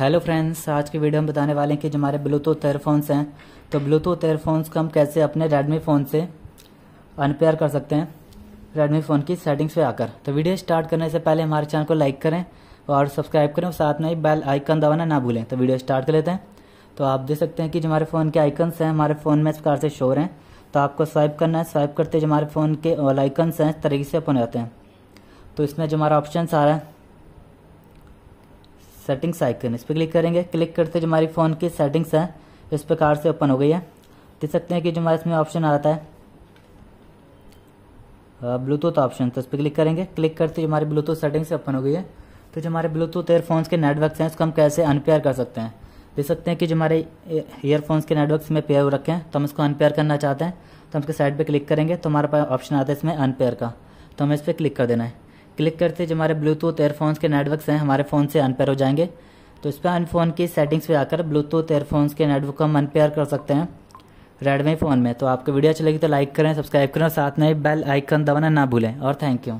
hello friends आज के video में बताने वाले हैं कि जो हमारे ब्लूटूथ एयरफोन्स हैं तो ब्लूटूथ एयरफोन्स को हम कैसे अपने रेडमी फ़ोन से अनपेयर कर सकते हैं रेडमी फ़ोन की सेटिंग्स पे आकर तो वीडियो स्टार्ट करने से पहले हमारे चैनल को लाइक करें और सब्सक्राइब करें और साथ में ही बेल आइकन दबाना ना भूलें तो वीडियो स्टार्ट कर लेते हैं तो आप देख सकते हैं कि जो हमारे फ़ोन के आइकन्स हैं हमारे फ़ोन में इस प्रकार से शोर हैं तो आपको स्वाइप करना है स्वाइप करते जो हमारे फ़ोन के ऑल आइकन्स हैं इस तरीके से अपन जाते हैं तो इसमें जो हमारा ऑप्शन आ रहा है सेटिंग्स आइकन इस पर क्लिक करेंगे क्लिक करते जो हमारी फ़ोन की सेटिंग्स हैं इस प्रकार से ओपन हो गई है देख सकते हैं कि जो हमारे इसमें ऑप्शन आ है ब्लूटूथ ऑप्शन तो इस पर क्लिक करेंगे क्लिक करते जो हमारी ब्लूटूथ सेटिंग्स ओपन हो गई है तो जो हमारे ब्लूटूथ एयरफोन्स के नेटवर्क हैं उसको हम कैसे अनपेयर कर सकते हैं देख सकते हैं कि जो हमारे ईयरफोन्स के नेटवर्क में पेयर हो रखे हैं तो हम इसको अनपेयर करना चाहते हैं तो हम इसके साइड पर क्लिक करेंगे तो हमारे पास ऑप्शन आता है इसमें अनपेयर का तो हमें इस पर क्लिक कर देना है क्लिक करते जो हमारे ब्लूटूथ एयरफोन्स के नेटवर्क हैं हमारे फ़ोन से अनपेयर हो जाएंगे तो इस पर अनफोन की सेटिंग्स पे आकर ब्लूटूथ एयरफोन्स के नेटवर्क को हम अनपेयर कर सकते हैं रेडमी फ़ोन में तो आपको वीडियो अच्छी लगी तो लाइक करें सब्सक्राइब करें और साथ में बेल आइकन दबाना ना भूलें और थैंक यू